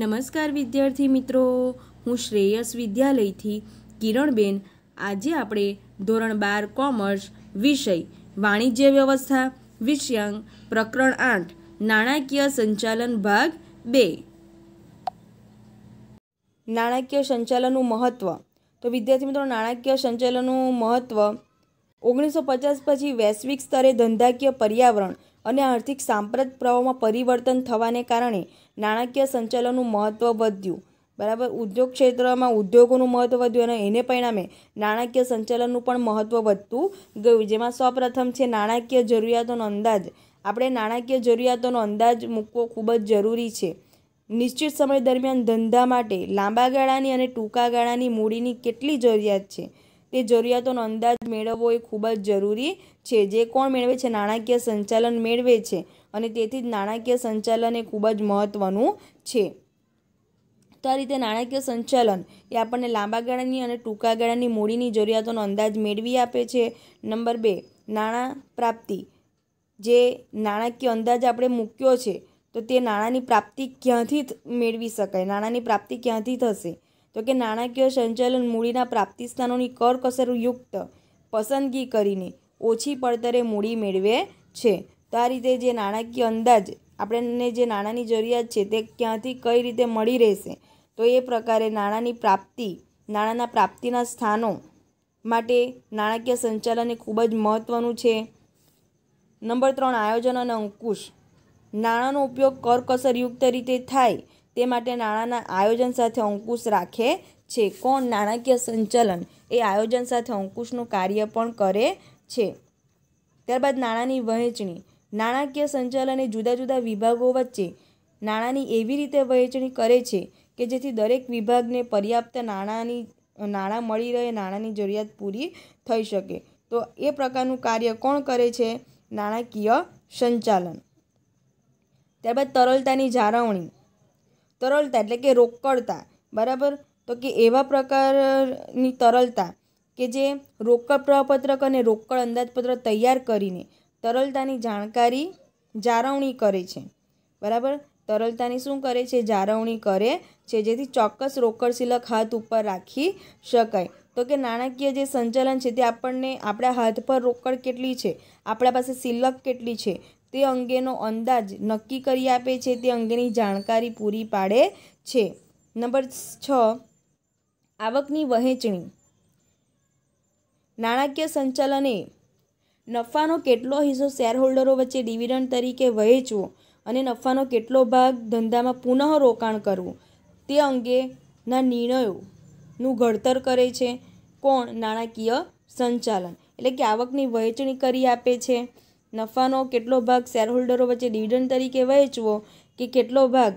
નમસ્કાર વિદ્યાર્થી મિત્રો હું શ્રેયસ વિદ્યાલયથી કિરણબેન આજે આપણે ધોરણ બાર કોમર્સ વિષય વાણિજ્ય વ્યવસ્થા વિષયાંક પ્રકરણ આઠ નાણાકીય સંચાલન ભાગ બે નાણાકીય સંચાલનનું મહત્ત્વ તો વિદ્યાર્થી મિત્રો નાણાકીય સંચાલનનું મહત્ત્વ ઓગણીસો પચાસ પછી વૈશ્વિક સ્તરે ધંધાકીય પર્યાવરણ અને આર્થિક સાંપ્રત પ્રવાહમાં પરિવર્તન થવાને કારણે નાણાકીય સંચાલનનું મહત્ત્વ વધ્યું બરાબર ઉદ્યોગ ક્ષેત્રમાં ઉદ્યોગોનું મહત્ત્વ વધ્યું અને એને પરિણામે નાણાકીય સંચાલનનું પણ મહત્ત્વ વધતું ગયું જેમાં સૌપ્રથમ છે નાણાકીય જરૂરિયાતોનો અંદાજ આપણે નાણાકીય જરૂરિયાતોનો અંદાજ મૂકવો ખૂબ જ જરૂરી છે નિશ્ચિત સમય દરમિયાન ધંધા માટે લાંબા ગાળાની અને ટૂંકા ગાળાની મૂડીની કેટલી જરૂરિયાત છે તે જરૂરિયાતોનો અંદાજ મેળવવો એ ખૂબ જ જરૂરી છે જે કોણ મેળવે છે નાણાકીય સંચાલન મેળવે છે અને તેથી જ નાણાકીય સંચાલન એ ખૂબ જ મહત્ત્વનું છે તો આ રીતે નાણાકીય સંચાલન એ આપણને લાંબા ગાળાની અને ટૂંકા ગાળાની મૂડીની જરૂરિયાતોનો અંદાજ મેળવી આપે છે નંબર બે નાણાં પ્રાપ્તિ જે નાણાકીય અંદાજ આપણે મૂક્યો છે તો તે નાણાંની પ્રાપ્તિ ક્યાંથી મેળવી શકાય નાણાંની પ્રાપ્તિ ક્યાંથી થશે તો કે નાણાકીય સંચાલન મૂડીના પ્રાપ્તિસ્થાનોની કરકસરયુક્ત પસંદગી કરીને ઓછી પડતરે મૂડી મેળવે છે તો આ રીતે જે નાણાકીય અંદાજ આપણને જે નાણાંની જરૂરિયાત છે તે ક્યાંથી કઈ રીતે મળી રહેશે તો એ પ્રકારે નાણાંની પ્રાપ્તિ નાણાંના પ્રાપ્તિના સ્થાનો માટે નાણાકીય સંચાલન એ ખૂબ જ મહત્ત્વનું છે નંબર ત્રણ આયોજન અને અંકુશ નાણાંનો ઉપયોગ કરકસરયુક્ત રીતે થાય તે માટે નાણાંના આયોજન સાથે અંકુશ રાખે છે કોણ નાણાકીય સંચાલન એ આયોજન સાથે અંકુશનું કાર્ય પણ કરે છે ત્યારબાદ નાણાંની વહેંચણી નાણાકીય સંચાલન એ જુદા જુદા વિભાગો વચ્ચે નાણાંની એવી રીતે વહેંચણી કરે છે કે જેથી દરેક વિભાગને પર્યાપ્ત નાણાંની નાણાં મળી રહે નાણાંની જરૂરિયાત પૂરી થઈ શકે તો એ પ્રકારનું કાર્ય કોણ કરે છે નાણાકીય સંચાલન ત્યારબાદ તરલતાની જાળવણી તરલતા એટલે કે રોકડતા બરાબર તો કે એવા પ્રકારની તરલતા કે જે રોકડ પ્રપત્રક અને રોકડ અંદાજપત્રક તૈયાર કરીને તરલતાની જાણકારી જાળવણી કરે છે બરાબર તરલતાની શું કરે છે જાળવણી કરે છે જેથી ચોક્કસ રોકડ સિલક હાથ ઉપર રાખી શકાય તો કે નાણાકીય જે સંચાલન છે તે આપણને આપણા હાથ પર રોકડ કેટલી છે આપણા પાસે સિલક કેટલી છે તે અંગેનો અંદાજ નક્કી કરી આપે છે તે અંગેની જાણકારી પૂરી પાડે છે નંબર છ આવકની વહેંચણી નાણાકીય સંચાલને નફાનો કેટલો હિસ્સો શેરહોલ્ડરો વચ્ચે ડિવિડન્ડ તરીકે વહેંચવો અને નફાનો કેટલો ભાગ ધંધામાં પુનઃ રોકાણ કરવું તે અંગેના નિર્ણયોનું ઘડતર કરે છે કોણ નાણાકીય સંચાલન એટલે કે આવકની વહેંચણી કરી આપે છે નફાનો કેટલો ભાગ શેરહોલ્ડરો વચ્ચે ડિવિડન્ડ તરીકે વહેંચવો કે કેટલો ભાગ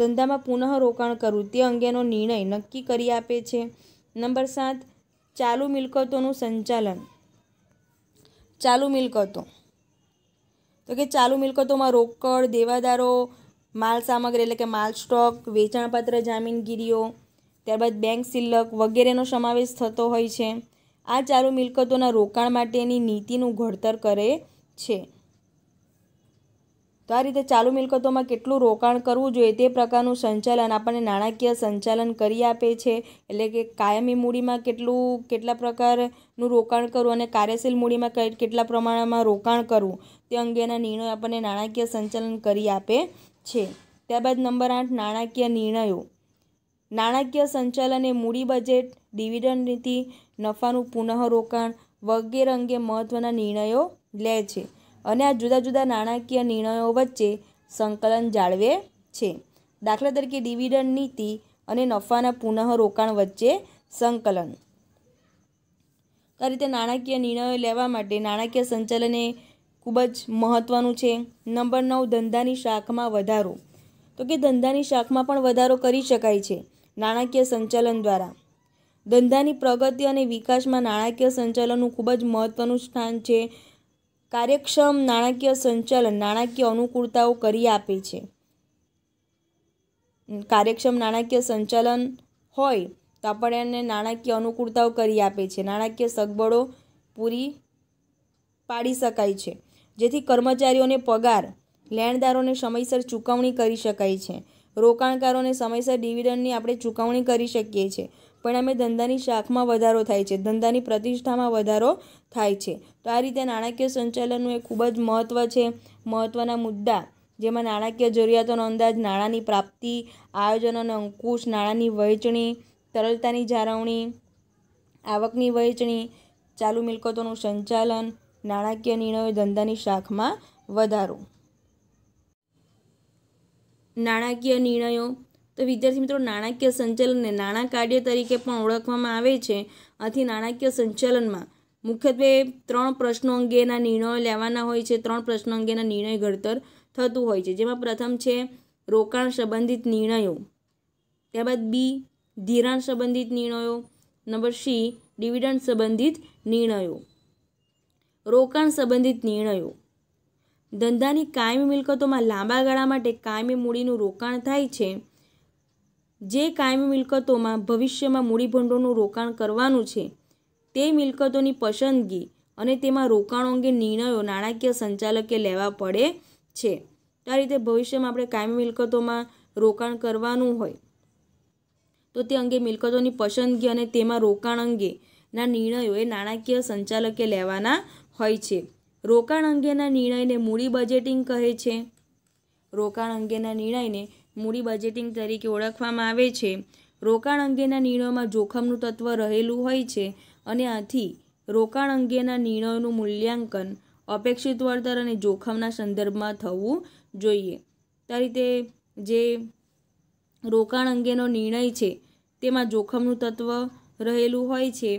ધંધામાં પુનઃ રોકાણ કરવું તે અંગેનો નિર્ણય નક્કી કરી આપે છે નંબર સાત ચાલુ મિલકતોનું સંચાલન ચાલુ મિલકતો તો કે ચાલુ મિલકતોમાં રોકડ દેવાદારો માલ સામગ્રી એટલે કે માલ સ્ટોક વેચાણપત્ર જામીનગીરીઓ ત્યારબાદ બેંક સિલ્લક વગેરેનો સમાવેશ થતો હોય છે આ ચાલુ મિલકતોના રોકાણ માટેની નીતિનું ઘડતર કરે છે તો આ રીતે ચાલુ મિલકતોમાં કેટલું રોકાણ કરવું જોઈએ તે પ્રકારનું સંચાલન આપણને નાણાકીય સંચાલન કરી આપે છે એટલે કે કાયમી મૂડીમાં કેટલું કેટલા પ્રકારનું રોકાણ કરવું અને કાર્યશીલ મૂડીમાં કેટલા પ્રમાણમાં રોકાણ કરવું તે અંગેના નિર્ણયો આપણને નાણાકીય સંચાલન કરી આપે છે ત્યારબાદ નંબર આઠ નાણાકીય નિર્ણયો નાણાકીય સંચાલન એ મૂડી બજેટ ડિવિડન્ડ નીતિ નફાનું પુનઃરોકાણ વગેરે અંગે મહત્ત્વના નિર્ણયો લે છે અને આ જુદા જુદા નાણાકીય નિર્ણયો વચ્ચે સંકલન જાળવે છે દાખલા તરીકે ડિવિડન્ડ નીતિ અને નફાના પુનઃ રોકાણ વચ્ચે સંકલન આ રીતે નાણાકીય નિર્ણયો લેવા માટે નાણાકીય સંચાલન એ ખૂબ જ મહત્ત્વનું છે નંબર નવ ધંધાની શાખમાં વધારો તો કે ધંધાની શાખમાં પણ વધારો કરી શકાય છે નાણાકીય સંચાલન દ્વારા ધંધાની પ્રગતિ અને વિકાસમાં નાણાકીય સંચાલનનું ખૂબ જ મહત્ત્વનું સ્થાન છે કાર્યક્ષમ નાણાકીય સંચાલન નાણાકીય અનુકૂળતાઓ કરી આપે છે કાર્યક્ષમ નાણાકીય સંચાલન હોય તો એને નાણાકીય અનુકૂળતાઓ કરી આપે છે નાણાકીય સગવડો પૂરી પાડી શકાય છે જેથી કર્મચારીઓને પગાર લેણદારોને સમયસર ચૂકવણી કરી શકાય છે રોકાણકારોને સમયસર ડિવિડન્ડની આપણે ચૂકવણી કરી શકીએ છીએ પણ પરિણામે ધંધાની શાખમાં વધારો થાય છે ધંધાની પ્રતિષ્ઠામાં વધારો થાય છે તો આ રીતે નાણાકીય સંચાલનનું એ ખૂબ જ મહત્ત્વ છે મહત્ત્વના મુદ્દા જેમાં નાણાકીય જરૂરિયાતોનો અંદાજ નાણાંની પ્રાપ્તિ આયોજનોનો અંકુશ નાણાંની વહેંચણી તરલતાની જાળવણી આવકની વહેંચણી ચાલુ મિલકતોનું સંચાલન નાણાકીય નિર્ણયો ધંધાની શાખમાં વધારો નાણાકીય નિર્ણયો તો વિદ્યાર્થી મિત્રો નાણાકીય સંચાલનને નાણાં કાર્ય તરીકે પણ ઓળખવામાં આવે છે આથી નાણાકીય સંચાલનમાં મુખ્યત્વે ત્રણ પ્રશ્નો અંગેના નિર્ણયો લેવાના હોય છે ત્રણ પ્રશ્નો અંગેના નિર્ણય ઘડતર થતું હોય છે જેમાં પ્રથમ છે રોકાણ સંબંધિત નિર્ણયો ત્યારબાદ બી ધિરાણ સંબંધિત નિર્ણયો નંબર સી ડિવિડન્ડ સંબંધિત નિર્ણયો રોકાણ સંબંધિત નિર્ણયો ધંધાની કાયમી મિલકતોમાં લાંબા ગાળા માટે કાયમી મૂડીનું રોકાણ થાય છે જે કાયમી મિલકતોમાં ભવિષ્યમાં મૂડીભંડોળનું રોકાણ કરવાનું છે તે મિલકતોની પસંદગી અને તેમાં રોકાણો અંગે નિર્ણયો નાણાકીય સંચાલકે લેવા પડે છે આ રીતે ભવિષ્યમાં આપણે કાયમી મિલકતોમાં રોકાણ કરવાનું હોય તો તે અંગે મિલકતોની પસંદગી અને તેમાં રોકાણ અંગેના નિર્ણયો એ નાણાકીય સંચાલકે લેવાના હોય છે રોકાણ અંગેના નિર્ણયને મૂડી બજેટિંગ કહે છે રોકાણ અંગેના નિર્ણયને મૂડી બજેટિંગ તરીકે ઓળખવામાં આવે છે રોકાણ અંગેના નિર્ણયોમાં જોખમનું તત્વ રહેલું હોય છે અને આથી રોકાણ અંગેના નિર્ણયોનું મૂલ્યાંકન અપેક્ષિત વળતર અને જોખમના સંદર્ભમાં થવું જોઈએ તે રીતે જે રોકાણ અંગેનો નિર્ણય છે તેમાં જોખમનું તત્વ રહેલું હોય છે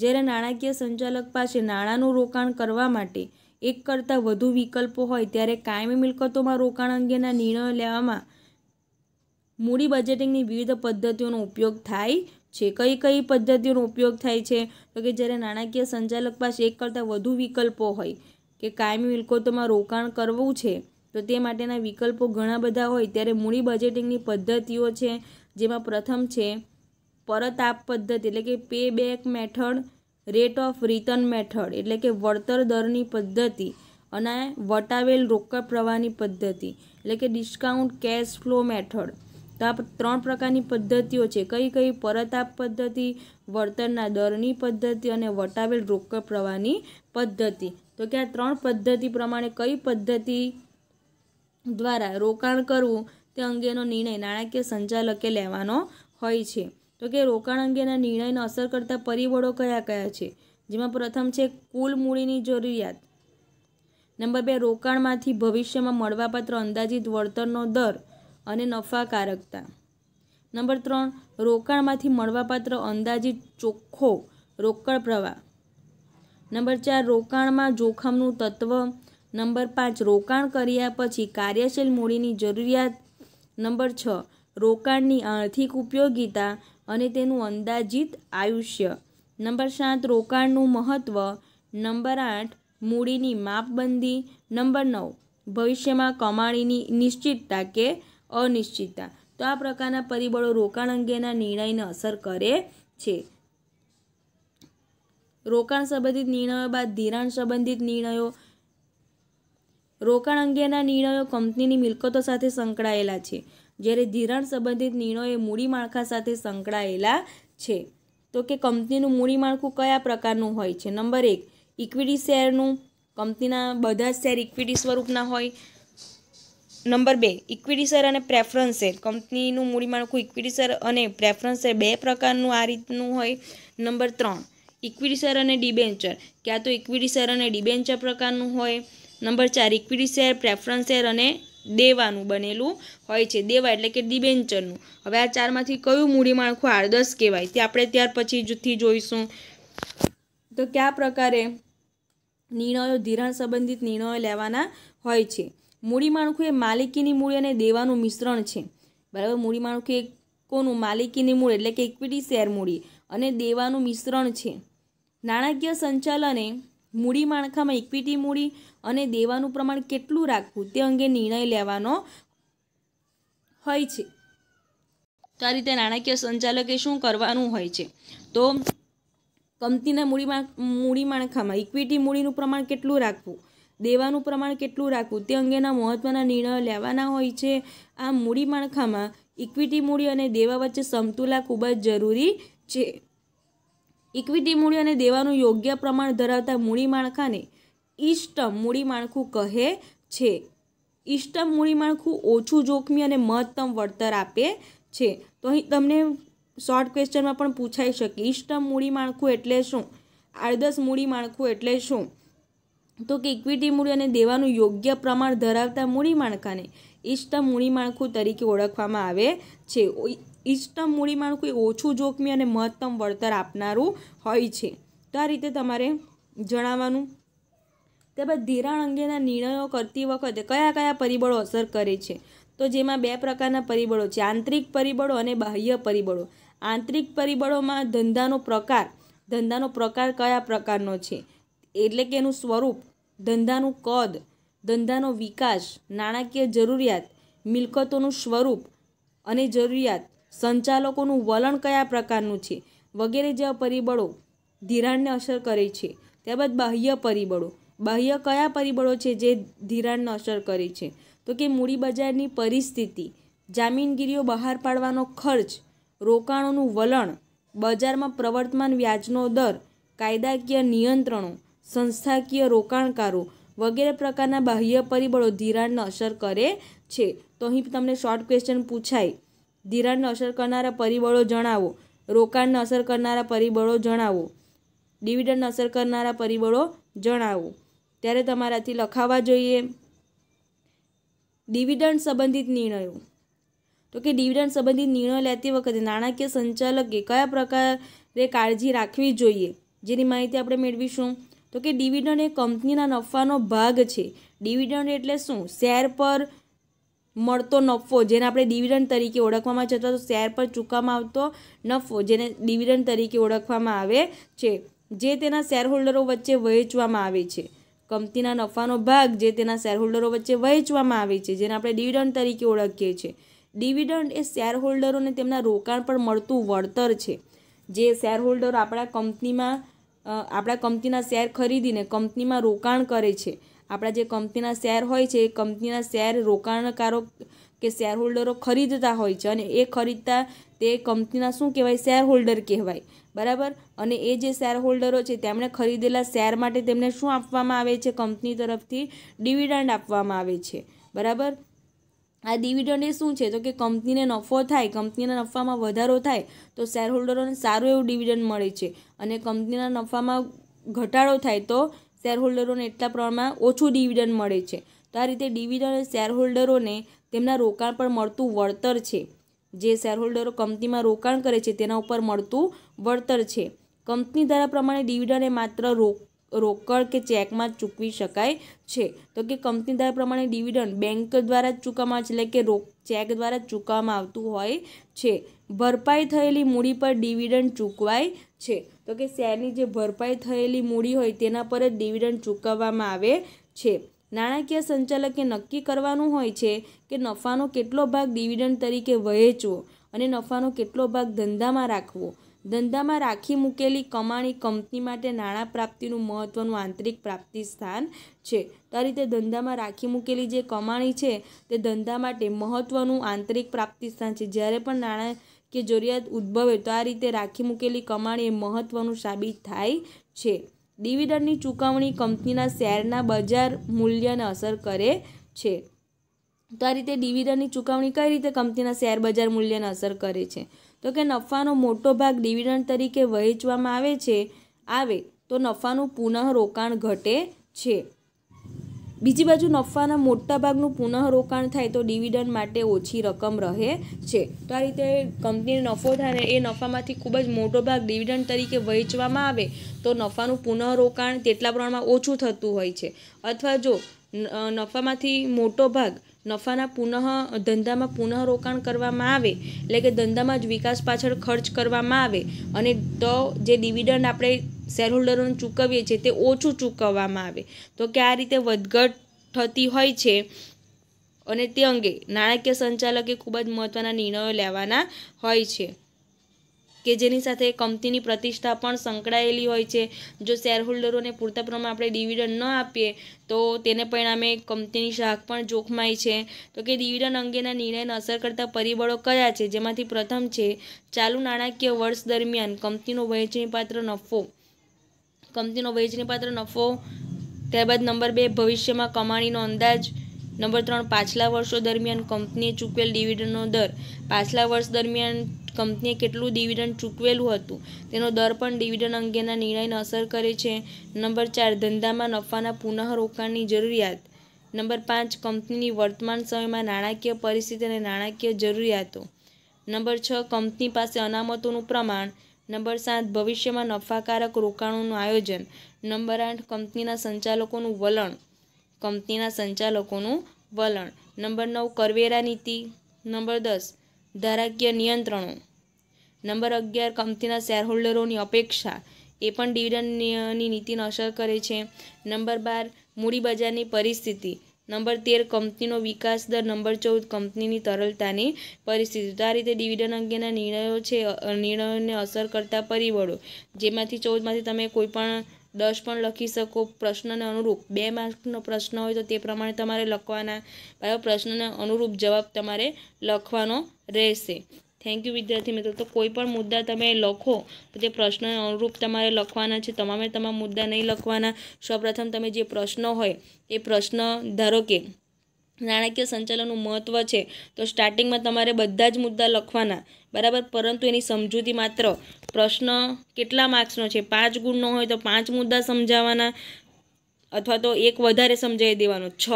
જ્યારે નાણાકીય સંચાલક પાસે નાણાંનું રોકાણ કરવા માટે એક કરતાં વધુ વિકલ્પો હોય ત્યારે કાયમી મિલકતોમાં રોકાણ અંગેના નિર્ણયો લેવામાં મૂડી બજેટિંગની વિવિધ પદ્ધતિઓનો ઉપયોગ થાય છે કઈ કઈ પદ્ધતિઓનો ઉપયોગ થાય છે તો કે જ્યારે નાણાકીય સંચાલક પાસે એક કરતાં વધુ વિકલ્પો હોય કે કાયમી મિલકતોમાં રોકાણ કરવું છે તો તે માટેના વિકલ્પો ઘણા બધા હોય ત્યારે મૂડી બજેટિંગની પદ્ધતિઓ છે જેમાં પ્રથમ છે પરત આપ પદ્ધતિ એટલે કે payback method rate of return method એટલે કે વળતર દરની પદ્ધતિ અને વટાવેલ રોકડ પ્રવાહની પદ્ધતિ એટલે કે ડિસ્કાઉન્ટ કેશ ફ્લો મેથડ તો આ ત્રણ પ્રકારની પદ્ધતિઓ છે કઈ કઈ પરતાપ પદ્ધતિ વળતરના દરની પદ્ધતિ અને વટાવેલ રોકડ પ્રવાહની પદ્ધતિ તો કે આ ત્રણ પદ્ધતિ પ્રમાણે કઈ પદ્ધતિ દ્વારા રોકાણ કરવું તે અંગેનો નિર્ણય નાણાકીય સંચાલકે લેવાનો હોય છે તો કે રોકાણ અંગેના નિર્ણયને અસર કરતા પરિબળો કયા કયા છે જેમાં પ્રથમ છે કુલ મૂડીની જરૂરિયાત નંબર બે રોકાણમાંથી ભવિષ્યમાં મળવાપાત્ર અંદાજિત વળતરનો દર અને નફાકારકતા નંબર ત્રણ રોકાણમાંથી મળવાપાત્ર અંદાજિત ચોખ્ખો રોકડ પ્રવાહ નંબર ચાર રોકાણમાં જોખમનું તત્વ નંબર પાંચ રોકાણ કર્યા પછી કાર્યશીલ મૂડીની જરૂરિયાત નંબર છ રોકાણની આર્થિક ઉપયોગિતા અને તેનું અંદાજિત આયુષ્ય નંબર સાત રોકાણનું મહત્ત્વ નંબર આઠ મૂડીની માપબંધી નંબર નવ ભવિષ્યમાં કમાણીની નિશ્ચિતતા કે અનિશ્ચિતતા તો આ પ્રકારના પરિબળો રોકાણ અંગેના નિર્ણયને અસર કરે છે રોકાણ સંબંધિત નિર્ણયો બાદ ધિરાણ સંબંધિત નિર્ણયો રોકાણ અંગેના નિર્ણયો કંપનીની મિલકતો સાથે સંકળાયેલા છે જ્યારે ધિરાણ સંબંધિત નિર્ણયો મૂડી માળખા સાથે સંકળાયેલા છે તો કે કંપનીનું મૂડી માળખું કયા પ્રકારનું હોય છે નંબર એક ઇક્વિટી શેરનું કંપનીના બધા શેર ઇક્વિટી સ્વરૂપના હોય નંબર બે ઇક્વિટી શેર અને પ્રેફરન્સ શેર કંપનીનું મૂડી માળખું ઇક્વિટી શેર અને પ્રેફરન્સ શેર બે પ્રકારનું આ રીતનું હોય નંબર ત્રણ ઇક્વિટી શેર અને ડિબેન્ચર ક્યાં તો ઇક્વિટી શેર અને ડિબેન્ચર પ્રકારનું હોય નંબર ચાર ઇક્વિટી શેર પ્રેફરન્સ શેર અને દેવાનું બનેલું હોય છે દેવા એટલે કે ડિબેન્ચરનું હવે આ ચારમાંથી કયું મૂડી માળખું આડદસ કહેવાય તે આપણે ત્યાર પછી જૂથથી જોઈશું તો કયા પ્રકારે નિર્ણયો ધિરાણ સંબંધિત નિર્ણયો લેવાના હોય છે મૂડી માણખું એ માલિકીની મૂડી અને દેવાનું મિશ્રણ છે બરાબર મૂડી માળખું એ કોનું માલિકીની મૂડી એટલે કે ઇક્વિટી શેર મૂડી અને દેવાનું મિશ્રણ છે નાણાકીય સંચાલને મૂડી માળખામાં ઇક્વિટી મૂડી અને દેવાનું પ્રમાણ કેટલું રાખવું તે અંગે નિર્ણય લેવાનો હોય છે તો આ રીતે નાણાકીય સંચાલકે શું કરવાનું હોય છે તો કંપનીના મૂડી મૂડી માળખામાં ઇક્વિટી મૂડીનું પ્રમાણ કેટલું રાખવું દેવાનું પ્રમાણ કેટલું રાખવું તે અંગેના મહત્ત્વના નિર્ણયો લેવાના હોય છે આ મૂડી માળખામાં ઇક્વિટી મૂડી અને દેવા વચ્ચે સમતુલા ખૂબ જ જરૂરી છે ઇક્વિટી મૂડી અને દેવાનું યોગ્ય પ્રમાણ ધરાવતા મૂડી માળખાને ઇષ્ટમ મૂડી માળખું કહે છે ઇષ્ટમ મૂડી માળખું ઓછું જોખમી અને મહત્તમ વળતર આપે છે તો અહીં તમને શોર્ટ ક્વેશ્ચનમાં પણ પૂછાઈ શકે ઇષ્ટમ મૂડી માળખું એટલે શું આડદસ મૂડી માળખું એટલે શું તો કે ઇક્વિટી મૂડી અને દેવાનું યોગ્ય પ્રમાણ ધરાવતા મૂડી માળખાને ઇષ્ટમ મૂડી માળખું તરીકે ઓળખવામાં આવે છે ઇષ્ટમ મૂડી માળખું એ ઓછું જોખમી અને મહત્તમ વળતર આપનારું હોય છે તો આ રીતે તમારે જણાવવાનું ત્યારબાદ ધિરાણ અંગેના નિર્ણયો કરતી વખતે કયા કયા પરિબળો અસર કરે છે તો જેમાં બે પ્રકારના પરિબળો છે આંતરિક પરિબળો અને બાહ્ય પરિબળો આંતરિક પરિબળોમાં ધંધાનો પ્રકાર ધંધાનો પ્રકાર કયા પ્રકારનો છે એટલે કે એનું સ્વરૂપ ધંધાનું કદ ધંધાનો વિકાસ નાણાકીય જરૂરિયાત મિલકતોનું સ્વરૂપ અને જરૂરિયાત સંચાલકોનું વલણ કયા પ્રકારનું છે વગેરે જેવા પરિબળો ધિરાણને અસર કરે છે ત્યારબાદ બાહ્ય પરિબળો બાહ્ય કયા પરિબળો છે જે ધિરાણને અસર કરે છે તો કે મૂડી બજારની પરિસ્થિતિ જામીનગીરીઓ બહાર પાડવાનો ખર્ચ રોકાણોનું વલણ બજારમાં પ્રવર્તમાન વ્યાજનો દર કાયદાકીય નિયંત્રણો સંસ્થાકીય રોકાણકારો વગેરે પ્રકારના બાહ્ય પરિબળો ધિરાણને અસર કરે છે તો અહીં તમને શોર્ટ ક્વેશ્ચન પૂછાય ધિરાણને અસર કરનારા પરિબળો જણાવો રોકાણને અસર કરનારા પરિબળો જણાવો ડિવિડન્ડને અસર કરનારા પરિબળો જણાવો ત્યારે તમારાથી લખાવા જોઈએ ડિવિડન્ડ સંબંધિત નિર્ણયો તો કે ડિવિડન્ડ સંબંધિત નિર્ણયો લેતી વખતે નાણાકીય સંચાલકે કયા પ્રકારે કાળજી રાખવી જોઈએ જેની માહિતી આપણે મેળવીશું તો કે ડિવિડન્ડ એ કંપનીના નફાનો ભાગ છે ડિવિડન્ડ એટલે શું શેર પર મળતો નફો જેને આપણે ડિવિડન્ડ તરીકે ઓળખવામાં છે અથવા તો શેર પર ચૂકવામાં આવતો નફો જેને ડિવિડન્ડ તરીકે ઓળખવામાં આવે છે જે તેના શેરહોલ્ડરો વચ્ચે વહેંચવામાં આવે છે કંપનીના નફાનો ભાગ જે તેના શેરહોલ્ડરો વચ્ચે વહેંચવામાં આવે છે જેને આપણે ડિવિડન્ડ તરીકે ઓળખીએ છીએ ડિવિડન્ડ એ શેરહોલ્ડરોને તેમના રોકાણ પર મળતું વળતર છે જે શેરહોલ્ડર આપણા કંપનીમાં આપણા કંપનીના શેર ખરીદીને કંપનીમાં રોકાણ કરે છે આપણા જે કંપનીના શેર હોય છે એ કંપનીના શેર રોકાણકારો કે શેર હોલ્ડરો ખરીદતા હોય છે અને એ ખરીદતા તે કંપનીના શું કહેવાય શેર હોલ્ડર કહેવાય બરાબર અને એ જે શેર હોલ્ડરો છે તેમણે ખરીદેલા શેર માટે તેમને શું આપવામાં આવે છે કંપની તરફથી ડિવિડન્ડ આપવામાં આવે છે બરાબર આ ડિવિડન્ડ એ શું છે તો કે કંપનીને નફો થાય કંપનીના નફામાં વધારો થાય તો શેરહોલ્ડરોને સારું એવું ડિવિડન્ડ મળે છે અને કંપનીના નફામાં ઘટાડો થાય તો શેરહોલ્ડરોને એટલા પ્રમાણમાં ઓછું ડિવિડન્ડ મળે છે તો આ રીતે ડિવિડન્ડ શેરહોલ્ડરોને તેમના રોકાણ પર મળતું વળતર છે જે શેરહોલ્ડરો કંપનીમાં રોકાણ કરે છે તેના ઉપર મળતું વળતર છે કંપની દ્વારા પ્રમાણે ડિવિડન્ડ એ માત્ર રોક રોકડ કે ચેકમાં ચૂકવી શકાય છે તો કે કંપની દર પ્રમાણે ડિવિડન્ડ બેંક દ્વારા જ ચૂકવવામાં એટલે કે રોક ચેક દ્વારા જ ચૂકવવામાં આવતું હોય છે ભરપાઈ થયેલી મૂડી પર ડિવિડન્ડ ચૂકવાય છે તો કે શેરની જે ભરપાઈ થયેલી મૂડી હોય તેના પર જ ડિવિડન્ડ ચૂકવવામાં આવે છે નાણાકીય સંચાલકે નક્કી કરવાનું હોય છે કે નફાનો કેટલો ભાગ ડિવિડન્ડ તરીકે વહેંચવો અને નફાનો કેટલો ભાગ ધંધામાં રાખવો ધંધામાં રાખી મૂકેલી કમાણી કંપની માટે નાણાં પ્રાપ્તિનું મહત્ત્વનું આંતરિક પ્રાપ્તિ સ્થાન છે તો આ રીતે ધંધામાં રાખી મૂકેલી જે કમાણી છે તે ધંધા માટે મહત્ત્વનું આંતરિક પ્રાપ્તિ સ્થાન છે જ્યારે પણ નાણાં કે જરૂરિયાત ઉદ્ભવે તો આ રીતે રાખી મૂકેલી કમાણી એ મહત્ત્વનું સાબિત થાય છે ડિવિડન્ડની ચુકવણી કંપનીના શેરના બજાર મૂલ્યને અસર કરે છે તો આ રીતે ડિવિડન્ડની ચુકવણી કઈ રીતે કંપનીના શેર બજાર મૂલ્યને અસર કરે છે તો કે નફાનો મોટો ભાગ ડિવિડન્ડ તરીકે વહેંચવામાં આવે છે આવે તો નફાનું પુનઃરોકાણ ઘટે છે બીજી બાજુ નફાના મોટા ભાગનું પુનઃરોકાણ થાય તો ડિવિડન્ડ માટે ઓછી રકમ રહે છે તો આ રીતે કંપનીને નફો થાય ને એ નફામાંથી ખૂબ જ મોટો ભાગ ડિવિડન્ડ તરીકે વહેંચવામાં આવે તો નફાનું પુનઃરોકાણ તેટલા પ્રમાણમાં ઓછું થતું હોય છે અથવા જો નફામાંથી મોટો ભાગ નફાના પુનઃ ધંધામાં પુનઃ રોકાણ કરવામાં આવે એટલે કે ધંધામાં જ વિકાસ પાછળ ખર્ચ કરવામાં આવે અને તો જે ડિવિડન્ડ આપણે શેરહોલ્ડરોને ચૂકવીએ છીએ તે ઓછું ચૂકવવામાં આવે તો કે આ રીતે વધઘટ થતી હોય છે અને તે અંગે નાણાકીય સંચાલકે ખૂબ જ મહત્ત્વના નિર્ણયો લેવાના હોય છે કે જેની સાથે કંપનીની પ્રતિષ્ઠા પણ સંકળાયેલી હોય છે જો શેરહોલ્ડરોને પૂરતા પ્રમાણમાં આપણે ડિવિડન્ડ ન આપીએ તો તેને પરિણામે કંપનીની શાખ પણ જોખમાય છે તો કે ડિવિડન્ડ અંગેના નિર્ણયને અસર કરતા પરિબળો કયા છે જેમાંથી પ્રથમ છે ચાલુ નાણાકીય વર્ષ દરમિયાન કંપનીનો વહેંચણીપાત્ર નફો કંપનીનો વહેંચણીપાત્ર નફો ત્યારબાદ નંબર બે ભવિષ્યમાં કમાણીનો અંદાજ નંબર ત્રણ પાછલા વર્ષો દરમિયાન કંપનીએ ચૂકવેલ ડિવિડન્ડનો દર પાછલા વર્ષ દરમિયાન કંપનીએ કેટલું ડિવિડન્ડ ચૂકવેલું હતું તેનો દર પણ ડિવિડન્ડ અંગેના નિર્ણયને અસર કરે છે નંબર ચાર ધંધામાં નફાના પુનઃરોકાણની જરૂરિયાત નંબર પાંચ કંપનીની વર્તમાન સમયમાં નાણાકીય પરિસ્થિતિ અને નાણાકીય જરૂરિયાતો નંબર છ કંપની પાસે અનામતોનું પ્રમાણ નંબર સાત ભવિષ્યમાં નફાકારક રોકાણોનું આયોજન નંબર આઠ કંપનીના સંચાલકોનું વલણ કંપનીના સંચાલકોનું વલણ નંબર નવ કરવેરા નીતિ નંબર દસ ધારાકીય નિયંત્રણો નંબર અગિયાર કંપનીના શેરહોલ્ડરોની અપેક્ષા એ પણ ડિવિડન્ડની નીતિને અસર કરે છે નંબર બાર મૂડી બજારની પરિસ્થિતિ નંબર તેર કંપનીનો વિકાસ દર નંબર ચૌદ કંપનીની તરલતાની પરિસ્થિતિ તો આ રીતે ડિવિડન્ડ અંગેના નિર્ણયો છે નિર્ણયોને અસર કરતા પરિબળો જેમાંથી ચૌદમાંથી તમે કોઈપણ દસ પણ લખી શકો પ્રશ્નને અનુરૂપ બે માર્કનો પ્રશ્ન હોય તો તે પ્રમાણે તમારે લખવાના બરાબર પ્રશ્નને અનુરૂપ જવાબ તમારે લખવાનો રહેશે થેન્ક યુ વિદ્યાર્થી મિત્રો તો કોઈ પણ મુદ્દા તમે લખો તો તે પ્રશ્નને અનુરૂપ તમારે લખવાના છે તમામે તમામ મુદ્દા નહીં લખવાના સૌપ્રથમ તમે જે પ્રશ્ન હોય એ પ્રશ્ન ધારો કે નાણાકીય સંચાલનનું મહત્ત્વ છે તો સ્ટાર્ટિંગમાં તમારે બધા જ મુદ્દા લખવાના બરાબર પરંતુ એની સમજૂતી માત્ર પ્રશ્ન કેટલા માર્ક્સનો છે પાંચ ગુણનો હોય તો પાંચ મુદ્દા સમજાવવાના અથવા તો એક વધારે સમજાવી દેવાનો છ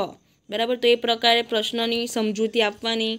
બરાબર તો એ પ્રકારે પ્રશ્નની સમજૂતી આપવાની